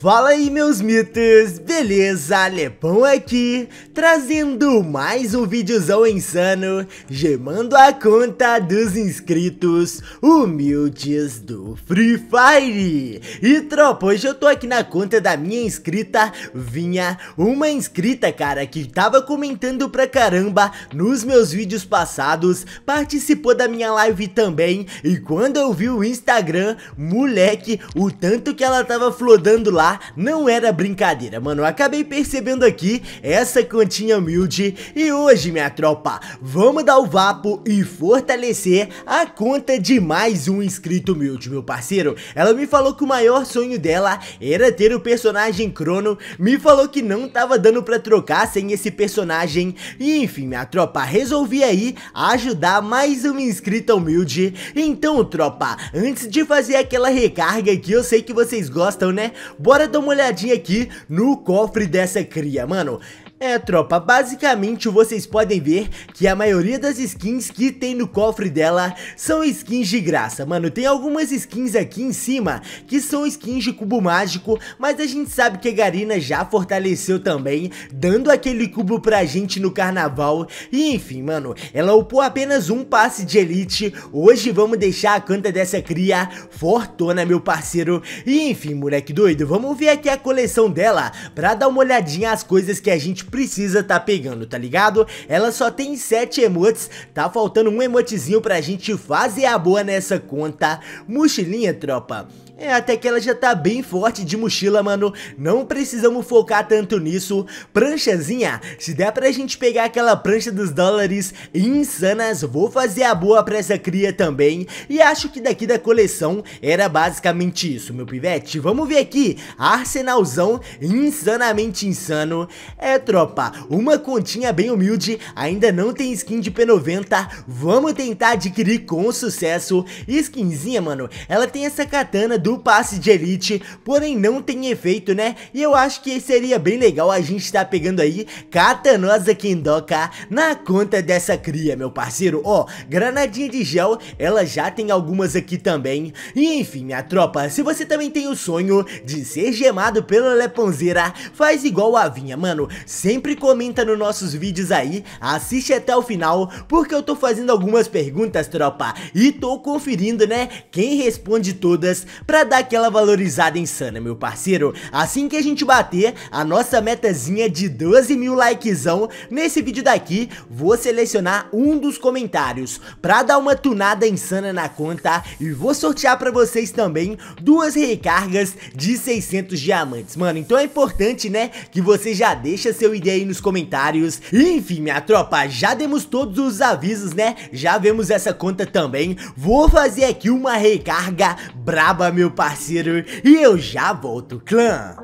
Fala aí meus mitos, beleza? Lepão aqui, trazendo mais um videozão insano, gemando a conta dos inscritos humildes do Free Fire. E tropa, hoje eu tô aqui na conta da minha inscrita Vinha, uma inscrita cara que tava comentando pra caramba nos meus vídeos passados, participou da minha live também e quando eu vi o Instagram, moleque, o tanto que ela tava flodando lá, não era brincadeira, mano, acabei percebendo aqui essa continha humilde e hoje, minha tropa, vamos dar o vapo e fortalecer a conta de mais um inscrito humilde, meu parceiro. Ela me falou que o maior sonho dela era ter o personagem Crono, me falou que não tava dando pra trocar sem esse personagem e enfim, minha tropa, resolvi aí ajudar mais um inscrito humilde. Então, tropa, antes de fazer aquela recarga que eu sei que vocês gostam, né? Bora bora dar uma olhadinha aqui no cofre dessa cria, mano. É, tropa, basicamente vocês podem ver que a maioria das skins que tem no cofre dela são skins de graça. Mano, tem algumas skins aqui em cima que são skins de cubo mágico, mas a gente sabe que a Garina já fortaleceu também, dando aquele cubo pra gente no carnaval. E enfim, mano, ela upou apenas um passe de elite. Hoje vamos deixar a canta dessa cria fortona, meu parceiro. E enfim, moleque doido, vamos ver aqui a coleção dela pra dar uma olhadinha às coisas que a gente precisa tá pegando, tá ligado? Ela só tem 7 emotes, tá faltando um emotezinho pra gente fazer a boa nessa conta. Mochilinha, tropa. É, até que ela já tá bem forte de mochila, mano. Não precisamos focar tanto nisso. Pranchazinha, se der pra gente pegar aquela prancha dos dólares insanas, vou fazer a boa pra essa cria também. E acho que daqui da coleção era basicamente isso, meu pivete. Vamos ver aqui, arsenalzão insanamente insano. É, tropa, uma continha bem humilde, ainda não tem skin de P90. Vamos tentar adquirir com sucesso. Skinzinha, mano, ela tem essa katana do do passe de elite, porém não tem efeito, né? E eu acho que seria bem legal a gente estar tá pegando aí Katanosa Kendoka na conta dessa cria, meu parceiro. Ó, granadinha de gel, ela já tem algumas aqui também. E enfim, minha tropa, se você também tem o sonho de ser gemado pela Leponzeira, faz igual a Vinha, mano. Sempre comenta nos nossos vídeos aí, assiste até o final, porque eu tô fazendo algumas perguntas, tropa, e tô conferindo, né, quem responde todas pra dar aquela valorizada insana, meu parceiro. Assim que a gente bater a nossa metazinha de 12 mil likezão, nesse vídeo daqui, vou selecionar um dos comentários pra dar uma tunada insana na conta e vou sortear pra vocês também duas recargas de 600 diamantes. Mano, então é importante, né, que você já deixa seu ID aí nos comentários. E, enfim, minha tropa, já demos todos os avisos, né? Já vemos essa conta também. Vou fazer aqui uma recarga braba, meu meu parceiro, e eu já volto, clã!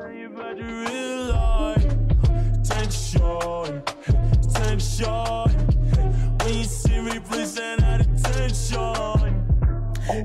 Tension, tension, when you see me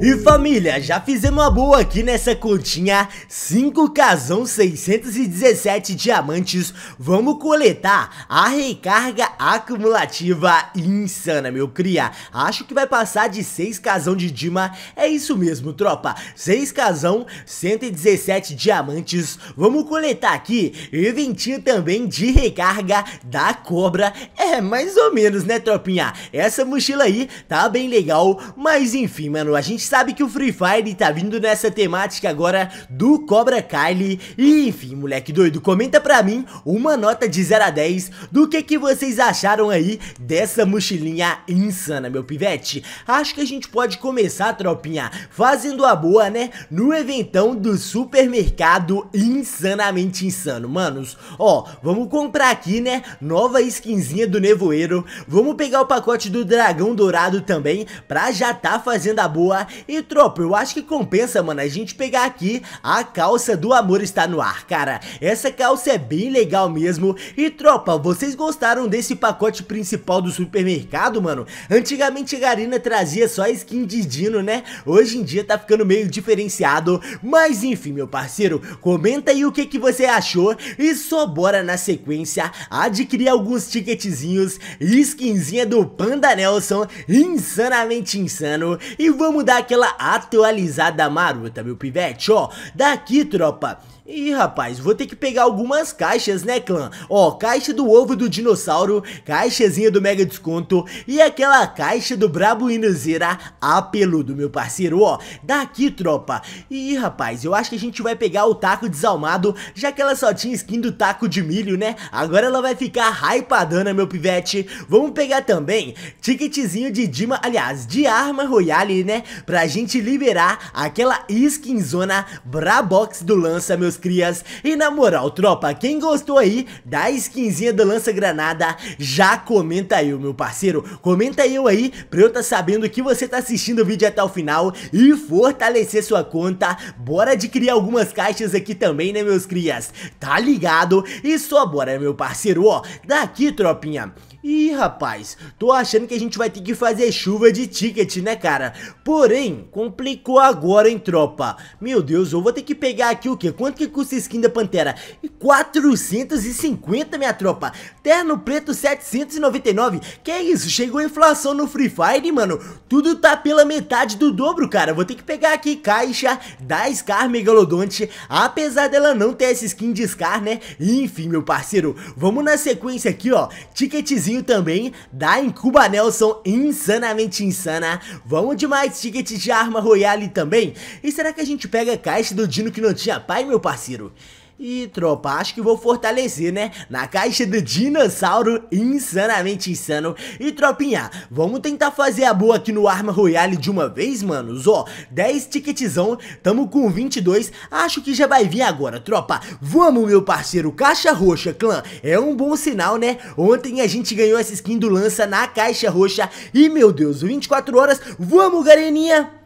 e família, já fizemos uma boa aqui nessa continha 5 casão 617 diamantes Vamos coletar a recarga acumulativa insana, meu cria Acho que vai passar de 6 casão de Dima É isso mesmo, tropa 6 casão, 117 diamantes Vamos coletar aqui Eventinho também de recarga da cobra É, mais ou menos, né, tropinha? Essa mochila aí tá bem legal Mas enfim, mano, a gente sabe que o Free Fire tá vindo nessa temática agora do Cobra Kylie. E enfim, moleque doido, comenta pra mim uma nota de 0 a 10 do que que vocês acharam aí dessa mochilinha insana, meu pivete. Acho que a gente pode começar, tropinha, fazendo a boa, né, no eventão do supermercado insanamente insano. Manos, ó, vamos comprar aqui, né, nova skinzinha do nevoeiro. Vamos pegar o pacote do dragão dourado também pra já tá fazendo a boa e, tropa, eu acho que compensa, mano, a gente pegar aqui a calça do amor está no ar, cara. Essa calça é bem legal mesmo. E, tropa, vocês gostaram desse pacote principal do supermercado, mano? Antigamente a Garina trazia só skin de Dino, né? Hoje em dia tá ficando meio diferenciado. Mas, enfim, meu parceiro, comenta aí o que, que você achou. E só bora na sequência adquirir alguns ticketzinhos skinzinha do Panda Nelson, insanamente insano. E vamos dar aquela atualizada marota, meu pivete, ó. Daqui, tropa, Ih, rapaz, vou ter que pegar algumas caixas, né, clã? Ó, caixa do ovo do dinossauro, caixazinha do mega desconto e aquela caixa do brabo Inuzira, apeludo, meu parceiro, ó. Daqui, tropa. Ih, rapaz, eu acho que a gente vai pegar o taco desalmado, já que ela só tinha skin do taco de milho, né? Agora ela vai ficar hypadana, meu pivete. Vamos pegar também ticketzinho de Dima, aliás, de arma royale, né? Pra gente liberar aquela skinzona brabox do lança, meus crias. E na moral, tropa, quem gostou aí da skinzinha do lança-granada, já comenta aí, meu parceiro. Comenta eu aí pra eu tá sabendo que você tá assistindo o vídeo até o final e fortalecer sua conta. Bora de criar algumas caixas aqui também, né, meus crias? Tá ligado? E só bora, meu parceiro, ó. Daqui, tropinha. Ih, rapaz, tô achando que a gente vai ter que fazer chuva de ticket, né, cara? Porém, complicou agora, hein, tropa? Meu Deus, eu vou ter que pegar aqui o quê? Quanto que custa a skin da Pantera? 450, minha tropa. Terno preto, 799. Que é isso? Chegou a inflação no Free Fire, mano. Tudo tá pela metade do dobro, cara. Vou ter que pegar aqui caixa da Scar Megalodonte, apesar dela não ter essa skin de Scar, né? Enfim, meu parceiro, vamos na sequência aqui, ó. Ticketzinho videozinho também da Incuba Nelson, insanamente insana. Vamos demais, ticket de arma royale também. E será que a gente pega a caixa do Dino que não tinha pai, meu parceiro? E tropa, acho que vou fortalecer, né? Na caixa do dinossauro insanamente insano. E tropinha, vamos tentar fazer a boa aqui no Arma Royale de uma vez, manos. Ó, 10 ticketizão, tamo com 22, acho que já vai vir agora, tropa. Vamos, meu parceiro, caixa roxa, clã. É um bom sinal, né? Ontem a gente ganhou essa skin do lança na caixa roxa. E, meu Deus, 24 horas, vamos, galerinha!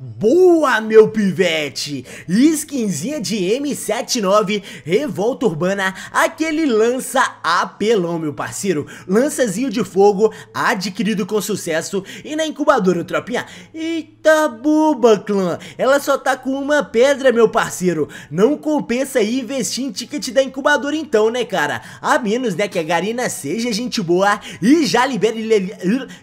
Boa, meu pivete! Skinzinha de M79, Revolta Urbana, aquele lança apelão, meu parceiro. Lançazinho de fogo, adquirido com sucesso e na incubadora, tropinha. Eita boba, clã! Ela só tá com uma pedra, meu parceiro. Não compensa aí investir em ticket da incubadora então, né, cara? A menos, né, que a Garina seja gente boa e já libere,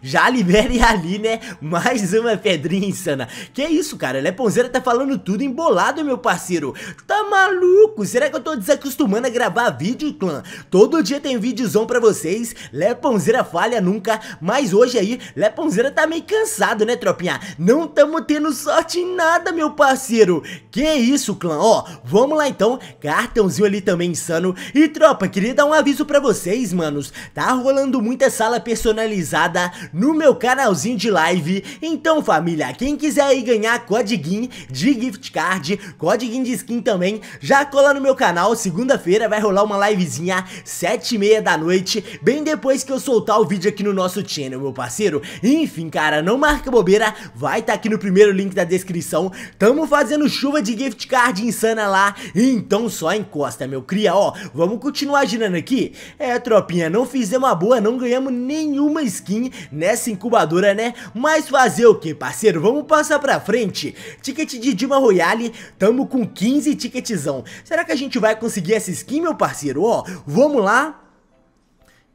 já libere ali, né, mais uma pedrinha insana. Que que isso, cara? Leponzeira é tá falando tudo embolado, meu parceiro. Tá maluco? Será que eu tô desacostumando a gravar vídeo, clã? Todo dia tem videozão pra vocês. Leponzeira falha nunca. Mas hoje aí, Leponzeira tá meio cansado, né, tropinha? Não tamo tendo sorte em nada, meu parceiro. Que isso, clã? Ó, vamos lá então. Cartãozinho ali também insano. E, tropa, queria dar um aviso pra vocês, manos. Tá rolando muita sala personalizada no meu canalzinho de live. Então, família, quem quiser aí ganhar codiguin de gift card, código de skin também, já cola no meu canal, segunda-feira vai rolar uma livezinha, sete e meia da noite, bem depois que eu soltar o vídeo aqui no nosso channel, meu parceiro. Enfim, cara, não marca bobeira, vai estar tá aqui no primeiro link da descrição, tamo fazendo chuva de gift card insana lá, então só encosta, meu cria, ó, vamos continuar girando aqui? É, tropinha, não fizemos uma boa, não ganhamos nenhuma skin nessa incubadora, né? Mas fazer o que, parceiro? Vamos passar pra frente. Ticket de Dima Royale, tamo com 15 ticketzão. Será que a gente vai conseguir essa skin, meu parceiro? Ó, vamos lá.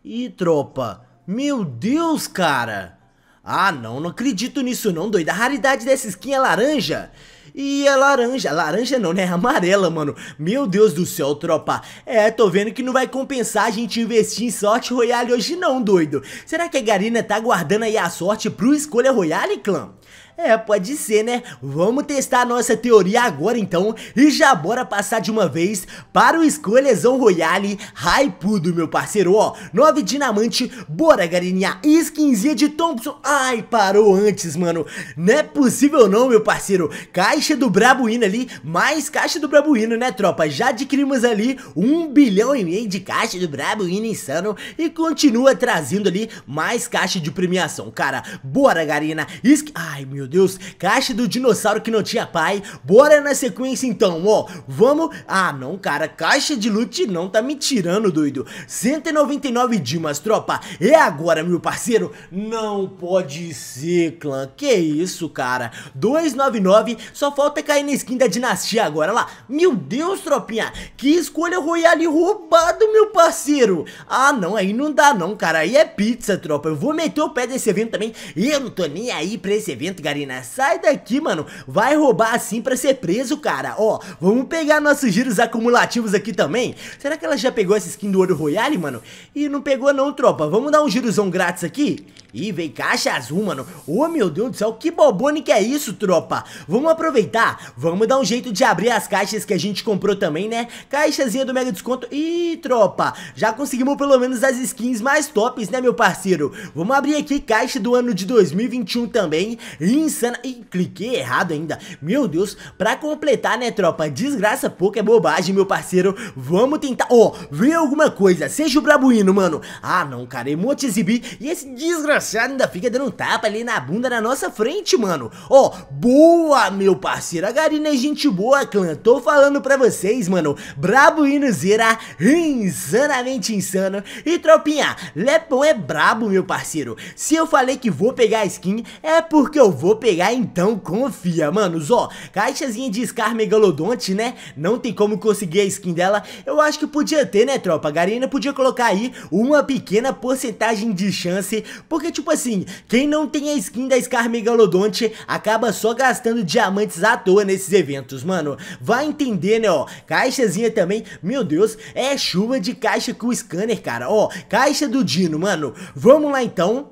Ih, tropa. Meu Deus, cara. Ah, não, não acredito nisso não, doido. A raridade dessa skin é laranja. E é laranja, laranja não, né? É amarela, mano. Meu Deus do céu, tropa. É, tô vendo que não vai compensar a gente investir em sorte royale hoje não, doido. Será que a Garina tá guardando aí a sorte pro escolha royale, clã? É, pode ser, né? Vamos testar a nossa teoria agora então e já bora passar de uma vez para o Escolhezão Royale Raipudo, meu parceiro, ó. Nove dinamante. bora garinha, skinzinha de Thompson. Ai, parou antes, mano. Não é possível não, meu parceiro. Cai caixa do Brabuíno ali, mais caixa do Brabuíno, né, tropa? Já adquirimos ali um bilhão e meio de caixa do Brabuíno insano e continua trazendo ali mais caixa de premiação. Cara, bora, Garina. Ai, meu Deus, caixa do dinossauro que não tinha pai. Bora na sequência então, ó. Vamos... Ah, não, cara, caixa de loot não tá me tirando, doido. 199 dimas, tropa. É agora, meu parceiro. Não pode ser, clã. Que isso, cara. 299, só só falta cair na skin da dinastia agora, lá. Meu Deus, tropinha, que escolha Royale roubado, meu parceiro. Ah, não, aí não dá não, cara. Aí é pizza, tropa. Eu vou meter o pé desse evento também. Eu não tô nem aí pra esse evento, Garina. Sai daqui, mano. Vai roubar assim pra ser preso, cara. Ó, vamos pegar nossos giros acumulativos aqui também. Será que ela já pegou essa skin do Ouro Royale, mano? E não pegou não, tropa. Vamos dar um girozão grátis aqui? Ih, vem caixa azul, mano. Ô, oh, meu Deus do céu, que bobone que é isso, tropa? Vamos aproveitar, vamos dar um jeito de abrir as caixas que a gente comprou também, né? Caixazinha do mega desconto. Ih, tropa, já conseguimos pelo menos as skins mais tops, né, meu parceiro? Vamos abrir aqui caixa do ano de 2021 também. Insana. Ih, cliquei errado ainda. Meu Deus, pra completar, né, tropa? Desgraça pouca é bobagem, meu parceiro. Vamos tentar. Ó, oh, vem alguma coisa. Seja o brabuíno, mano. Ah, não, cara. É emote exibir. E esse desgraçado ainda fica dando um tapa ali na bunda na nossa frente, mano. Ó, oh, boa, meu parceiro. A Garina é gente boa, clã. Tô falando pra vocês, mano. Brabo Inuzeira, insanamente insano. E tropinha, Lepon é brabo, meu parceiro. Se eu falei que vou pegar a skin, é porque eu vou pegar, então confia, manos. Ó, oh, caixazinha de Scar Megalodonte, né? Não tem como conseguir a skin dela. Eu acho que podia ter, né, tropa? A Garina podia colocar aí uma pequena porcentagem de chance, porque tipo assim, quem não tem a skin da Scar Megalodonte acaba só gastando diamantes à toa nesses eventos, mano. Vai entender, né, ó. Caixazinha também, meu Deus, é chuva de caixa com o scanner, cara. Ó, caixa do Dino, mano. Vamos lá então.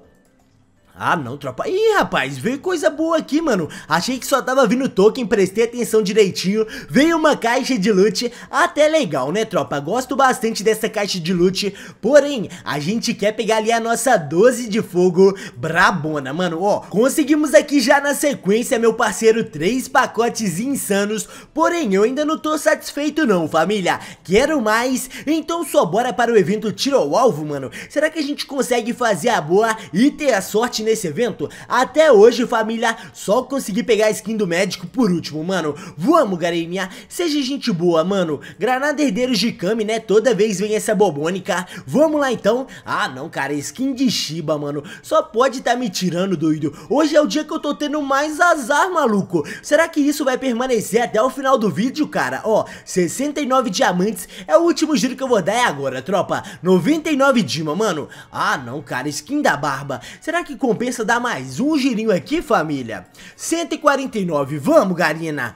Ah não, tropa. Ih, rapaz, veio coisa boa aqui, mano. Achei que só tava vindo token, prestei atenção direitinho. Veio uma caixa de loot, até legal, né, tropa? Gosto bastante dessa caixa de loot. Porém, a gente quer pegar ali a nossa 12 de fogo brabona, mano. Ó, conseguimos aqui já na sequência, meu parceiro, três pacotes insanos. Porém, eu ainda não tô satisfeito não, família. Quero mais, então só bora para o evento tiro ao alvo, mano. Será que a gente consegue fazer a boa e ter a sorte nesse evento, até hoje, família, só consegui pegar a skin do médico por último, mano. Vamos, galerinha, seja gente boa, mano. Granada Herdeiros de Kami, né, toda vez vem essa bobônica. Vamos lá, então. Ah, não, cara, skin de Shiba, mano. Só pode tá me tirando, doido. Hoje é o dia que eu tô tendo mais azar, maluco. Será que isso vai permanecer até o final do vídeo, cara? Ó, 69 diamantes é o último giro que eu vou dar é agora, tropa. 99 Dima, mano. Ah, não, cara, skin da barba. Será que com compensa dar mais um girinho aqui, família. 149, vamos, Garina.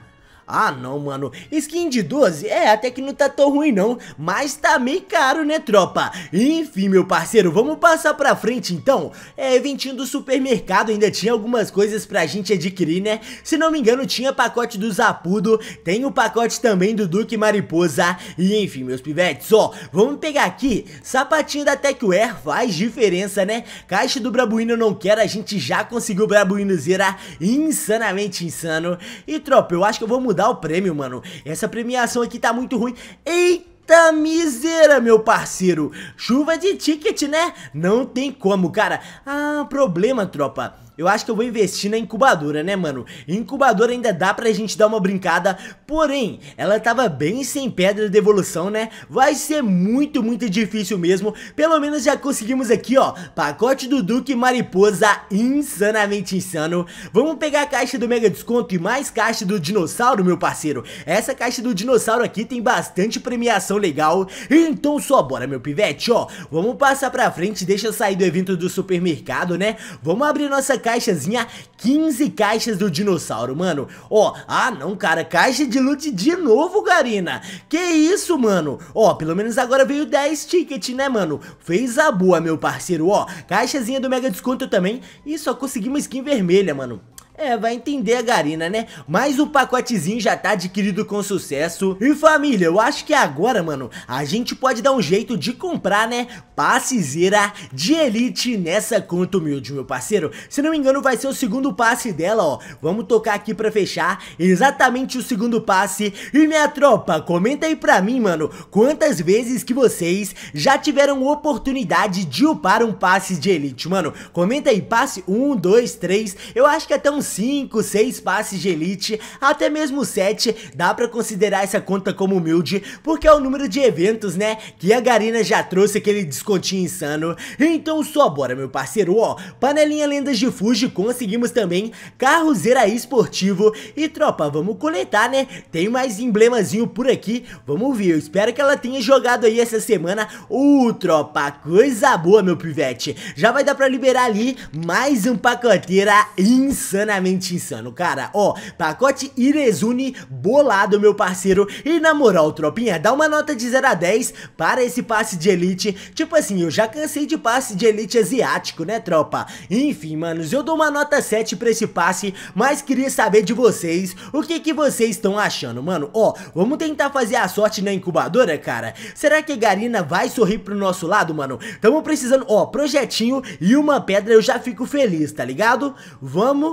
Ah, não, mano. Skin de 12? É, até que não tá tão ruim, não. Mas tá meio caro, né, tropa? Enfim, meu parceiro, vamos passar pra frente, então. É, eventinho do supermercado ainda tinha algumas coisas pra gente adquirir, né? Se não me engano, tinha pacote do Zapudo, tem o pacote também do Duque Mariposa. E enfim, meus pivetes, ó, vamos pegar aqui. Sapatinho da Techwear faz diferença, né? Caixa do Brabuino não quer, a gente já conseguiu Brabuino Zera insanamente insano. E, tropa, eu acho que eu vou mudar mudar o prêmio, mano. Essa premiação aqui tá muito ruim. Eita! Eita miséria, meu parceiro! Chuva de ticket, né? Não tem como, cara. Ah, problema, tropa. Eu acho que eu vou investir na incubadora, né, mano? Incubadora ainda dá pra gente dar uma brincada, porém, ela tava bem sem pedra de evolução, né? Vai ser muito, muito difícil mesmo. Pelo menos já conseguimos aqui, ó, pacote do Duque Mariposa insanamente insano. Vamos pegar a caixa do Mega Desconto e mais caixa do Dinossauro, meu parceiro. Essa caixa do Dinossauro aqui tem bastante premiação legal, então só bora, meu pivete, ó. Vamos passar pra frente, deixa eu sair do evento do supermercado, né? Vamos abrir nossa caixa caixazinha, 15 caixas do dinossauro, mano. Ó, ah não, cara, caixa de loot de novo, Garina. Que isso, mano. Ó, pelo menos agora veio 10 tickets, né, mano? Fez a boa, meu parceiro, ó. Caixazinha do mega desconto também e só consegui uma skin vermelha, mano. É, vai entender a Garina, né? Mas o pacotezinho já tá adquirido com sucesso. E família, eu acho que agora, mano, a gente pode dar um jeito de comprar, né? Passezeira de elite nessa conta humilde, meu parceiro. Se não me engano, vai ser o segundo passe dela, ó. Vamos tocar aqui pra fechar exatamente o segundo passe. E minha tropa, comenta aí pra mim, mano, quantas vezes que vocês já tiveram oportunidade de upar um passe de elite, mano. Comenta aí, passe 1, 2, 3, eu acho que até uns 5, 6 passes de elite, até mesmo 7, dá pra considerar essa conta como humilde, porque é o número de eventos, né, que a Garina já trouxe aquele descontinho insano. Então só bora, meu parceiro, ó, panelinha Lendas de Fuji, conseguimos também carro zeraí esportivo. E tropa, vamos coletar, né, tem mais emblemazinho por aqui, vamos ver, eu espero que ela tenha jogado aí essa semana. Uh, tropa, coisa boa, meu pivete, já vai dar pra liberar ali mais um pacoteira insana completamente insano, cara. Ó, pacote Irezune bolado, meu parceiro. E na moral, tropinha, dá uma nota de 0 a 10 para esse passe de elite. Tipo assim, eu já cansei de passe de elite asiático, né, tropa? Enfim, manos, eu dou uma nota 7 pra esse passe, mas queria saber de vocês o que que vocês estão achando, mano. Ó, vamos tentar fazer a sorte na incubadora, cara. Será que a Garina vai sorrir pro nosso lado, mano? Tamo precisando, ó, projetinho e uma pedra eu já fico feliz, tá ligado? Vamos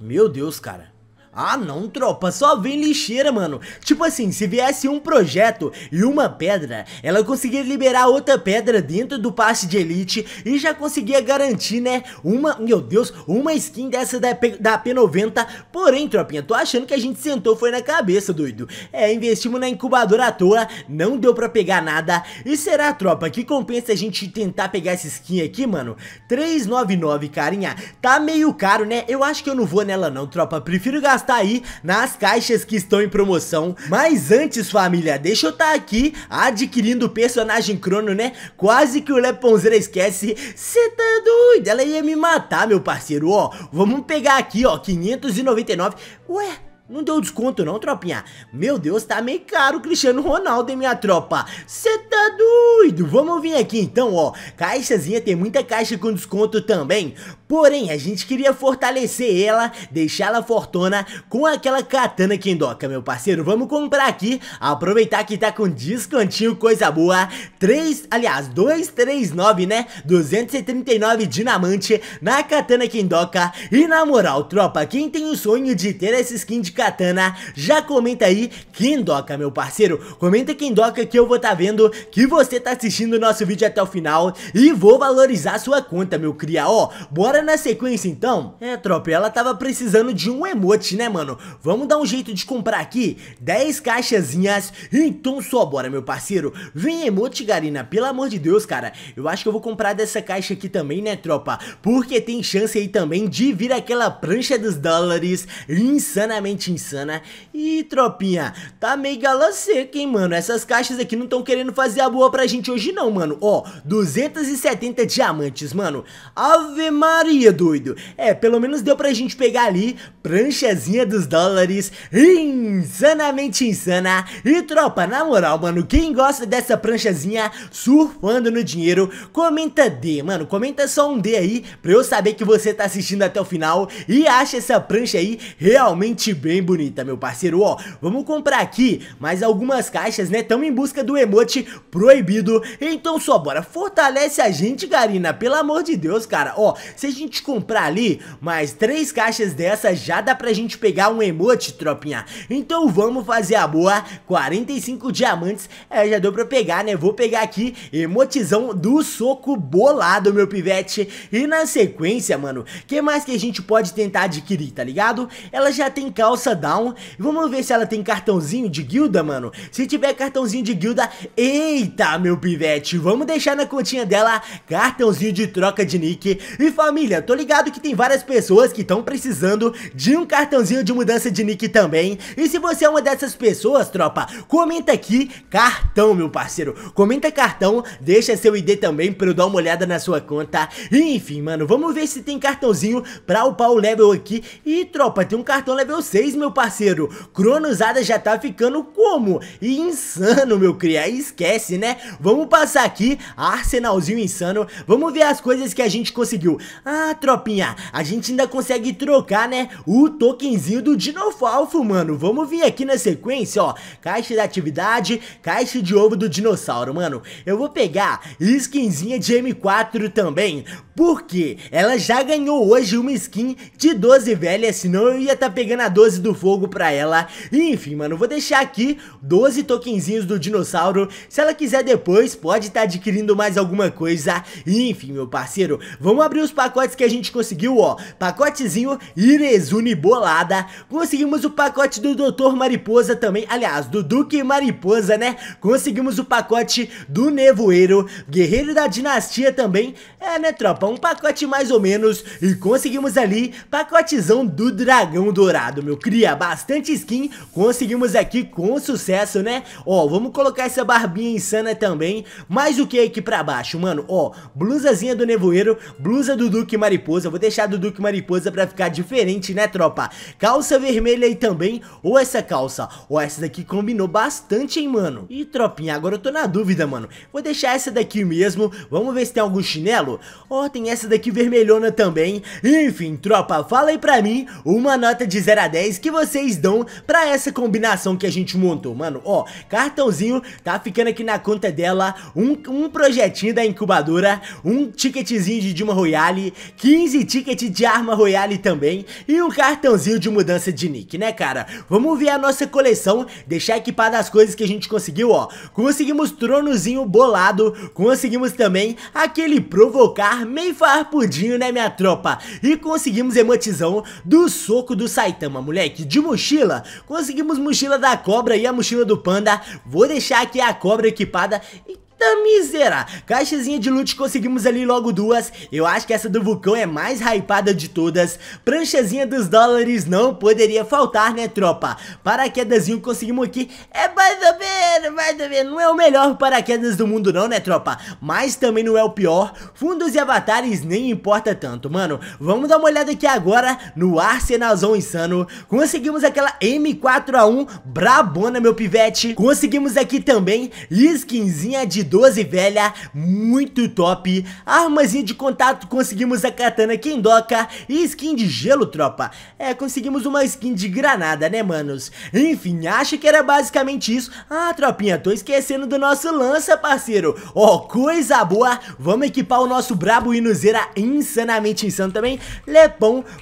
meu Deus, cara. Ah não, tropa, só vem lixeira, mano. Tipo assim, se viesse um projeto e uma pedra, ela conseguia liberar outra pedra dentro do passe de elite e já conseguia garantir, né, uma, meu Deus, uma skin dessa da, P, da P90. Porém, tropinha, tô achando que a gente sentou foi na cabeça, doido. É, investimos na incubadora à toa, não deu pra pegar nada. E será, tropa, que compensa a gente tentar pegar essa skin aqui, mano? 399, carinha, tá meio caro, né? Eu acho que eu não vou nela não, tropa, prefiro gastar tá aí nas caixas que estão em promoção. Mas antes, família, deixa eu estar tá aqui adquirindo o personagem Crono, né? Quase que o Leponzeira esquece. Cê tá doido? Ela ia me matar, meu parceiro. Ó, vamos pegar aqui, ó, 599. Ué, não deu desconto não, tropinha? Meu Deus, tá meio caro o Cristiano Ronaldo, hein, minha tropa? Cê tá doido? Vamos vir aqui então, ó. Caixazinha tem muita caixa com desconto também. Porém, a gente queria fortalecer ela, deixá-la fortuna com aquela katana Kendoka, meu parceiro. Vamos comprar aqui, aproveitar que tá com descontinho, coisa boa. 3, aliás, 239, né? 239 dinamante na katana Kendoka. E na moral, tropa, quem tem o sonho de ter essa skin de katana, já comenta aí Kendoka, meu parceiro. Comenta Kendoka que eu vou tá vendo que que você tá assistindo o nosso vídeo até o final e vou valorizar sua conta, meu cria, ó. Bora na sequência, então? É, tropa, ela tava precisando de um emote, né, mano? Vamos dar um jeito de comprar aqui 10 caixazinhas, então só bora, meu parceiro. Vem emote, Garina, pelo amor de Deus, cara. Eu acho que eu vou comprar dessa caixa aqui também, né, tropa? Porque tem chance aí também de vir aquela prancha dos dólares insanamente insana. E, tropinha, tá meio gala seca, hein, mano? Essas caixas aqui não estão querendo fazer a boa pra gente hoje não, mano. Ó, 270 diamantes, mano. Ave Maria, doido. É, pelo menos deu pra gente pegar ali pranchazinha dos dólares, insanamente insana. E tropa, na moral, mano, quem gosta dessa pranchazinha surfando no dinheiro, comenta D, mano. Comenta só um D aí pra eu saber que você tá assistindo até o final e acha essa prancha aí realmente bem bonita, meu parceiro. Ó, vamos comprar aqui mais algumas caixas, né? Tamo em busca do emote proibido. Então só bora, fortalece a gente, Garina, pelo amor de Deus, cara. Ó, se a gente comprar ali mais três caixas dessas, já dá pra gente pegar um emote, tropinha. Então vamos fazer a boa, 45 diamantes, é, já deu pra pegar, né? Vou pegar aqui emotizão do soco bolado, meu pivete. E na sequência, mano, que mais que a gente pode tentar adquirir, tá ligado? Ela já tem calça down, vamos ver se ela tem cartãozinho de guilda, mano. Se tiver cartãozinho de guilda, ei! Eita, meu pivete, vamos deixar na continha dela cartãozinho de troca de nick. E família, tô ligado que tem várias pessoas que estão precisando de um cartãozinho de mudança de nick também. E se você é uma dessas pessoas, tropa, comenta aqui cartão, meu parceiro. Comenta cartão, deixa seu ID também pra eu dar uma olhada na sua conta. E, enfim, mano, vamos ver se tem cartãozinho pra upar o level aqui. E, tropa, tem um cartão level 6, meu parceiro. Cronosada já tá ficando como? Insano, meu cria, esquece né? Vamos passar aqui, arsenalzinho insano, vamos ver as coisas que a gente conseguiu. Ah, tropinha, a gente ainda consegue trocar, né, o tokenzinho do Dinofalfo, mano. Vamos vir aqui na sequência, ó, caixa de atividade, caixa de ovo do dinossauro, mano. Eu vou pegar skinzinha de M4 também, porque ela já ganhou hoje uma skin de 12 velha, senão eu ia estar tá pegando a 12 do fogo pra ela. enfim, mano, vou deixar aqui 12 tokenzinhos do dinossauro, se ela quiser depois, pode estar tá adquirindo mais alguma coisa. Enfim, meu parceiro, vamos abrir os pacotes que a gente conseguiu, ó. Pacotezinho Irezune Bolada. Conseguimos o pacote do Doutor Mariposa também, aliás, do Duque Mariposa, né? Conseguimos o pacote do Nevoeiro, Guerreiro da Dinastia também. É, né, tropa? Um pacote mais ou menos. E conseguimos ali pacotezão do Dragão Dourado, meu cria. Bastante skin. Conseguimos aqui com sucesso, né? Ó, vamos colocar essa barbinha em insana também. Mas o que é aqui pra baixo, mano? Ó, blusazinha do nevoeiro, blusa do Duque Mariposa. Vou deixar do Duque Mariposa pra ficar diferente, né, tropa? Calça vermelha aí também, ou essa calça. Ó, essa daqui combinou bastante, hein, mano? E, tropinha, agora eu tô na dúvida, mano. Vou deixar essa daqui mesmo. Vamos ver se tem algum chinelo. Ó, tem essa daqui vermelhona também. Enfim, tropa, fala aí pra mim uma nota de 0 a 10 que vocês dão pra essa combinação que a gente montou. Mano, ó, cartãozinho tá ficando aqui na conta dela um, um projetinho da incubadora, um ticketzinho de Dilma Royale, 15 tickets de arma Royale também e um cartãozinho de mudança de nick, né, cara? Vamos ver a nossa coleção, deixar equipada as coisas que a gente conseguiu, ó. Conseguimos tronozinho bolado, conseguimos também aquele provocar meio farpudinho, né, minha tropa? E conseguimos emotizão do soco do Saitama, moleque, de mochila. Conseguimos mochila da cobra e a mochila do panda. Vou deixar aqui a cobra que gripada. E Eita miséria! Caixazinha de loot conseguimos ali logo duas. Eu acho que essa do vulcão é mais hypada de todas. Pranchazinha dos dólares não poderia faltar, né, tropa? Paraquedazinho conseguimos aqui. É mais ou menos, mais ou menos. Não é o melhor paraquedas do mundo não, né, tropa? Mas também não é o pior. Fundos e avatares nem importa tanto, mano. Vamos dar uma olhada aqui agora no arsenalzão insano. Conseguimos aquela M4A1 brabona, meu pivete. Conseguimos aqui também skinzinha de 12 velha, muito top. Armazinha de contato, conseguimos a katana Kendoka e skin de gelo, tropa. É, conseguimos uma skin de granada, né, manos? Enfim, acho que era basicamente isso. Ah, tropinha, tô esquecendo do nosso lança, parceiro. Ó, oh, coisa boa. Vamos equipar o nosso brabo Inuzeira insanamente insano também. Lepão.ff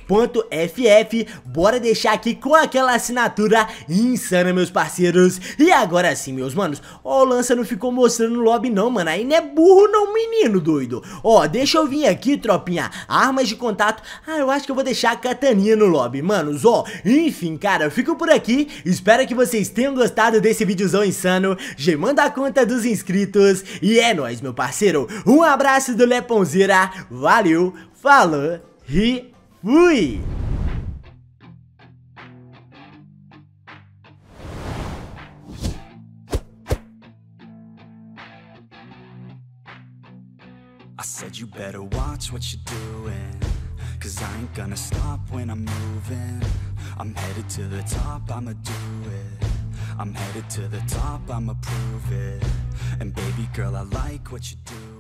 Bora deixar aqui com aquela assinatura insana, meus parceiros. E agora sim, meus manos. Ó, oh, o lança não ficou mostrando logo não, mano. Aí não é burro não, menino doido. Ó, deixa eu vir aqui, tropinha. Armas de contato. Ah, eu acho que eu vou deixar a Catania no lobby, manos. Ó, enfim, cara, eu fico por aqui. Espero que vocês tenham gostado desse videozão insano. Gemando a conta dos inscritos. E é nóis, meu parceiro. Um abraço do Leponzira. Valeu, falou e fui! Better watch what you're doing Cause I ain't gonna stop when I'm moving I'm headed to the top, I'ma do it I'm headed to the top, I'ma prove it And baby girl, I like what you do